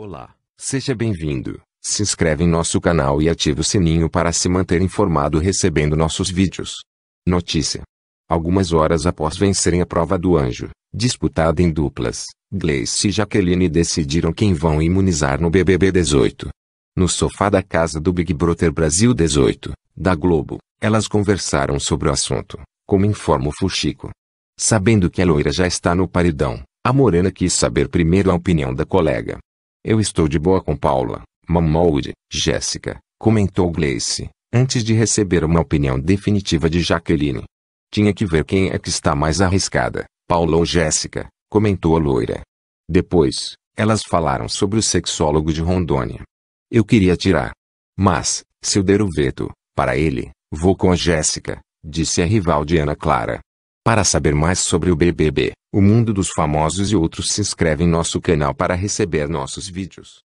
Olá, seja bem-vindo. Se inscreve em nosso canal e ative o sininho para se manter informado recebendo nossos vídeos. Notícia: Algumas horas após vencerem a prova do anjo, disputada em duplas, Gleice e Jaqueline decidiram quem vão imunizar no BBB 18. No sofá da casa do Big Brother Brasil 18, da Globo, elas conversaram sobre o assunto, como informa o Fuxico. Sabendo que a loira já está no paredão, a morena quis saber primeiro a opinião da colega. Eu estou de boa com Paula, Mamoud, Jéssica, comentou Gleice, antes de receber uma opinião definitiva de Jaqueline. Tinha que ver quem é que está mais arriscada, Paula ou Jéssica, comentou a loira. Depois, elas falaram sobre o sexólogo de Rondônia. Eu queria tirar. Mas, se eu der o veto, para ele, vou com a Jéssica, disse a rival de Ana Clara. Para saber mais sobre o BBB, o Mundo dos Famosos e outros se inscreve em nosso canal para receber nossos vídeos.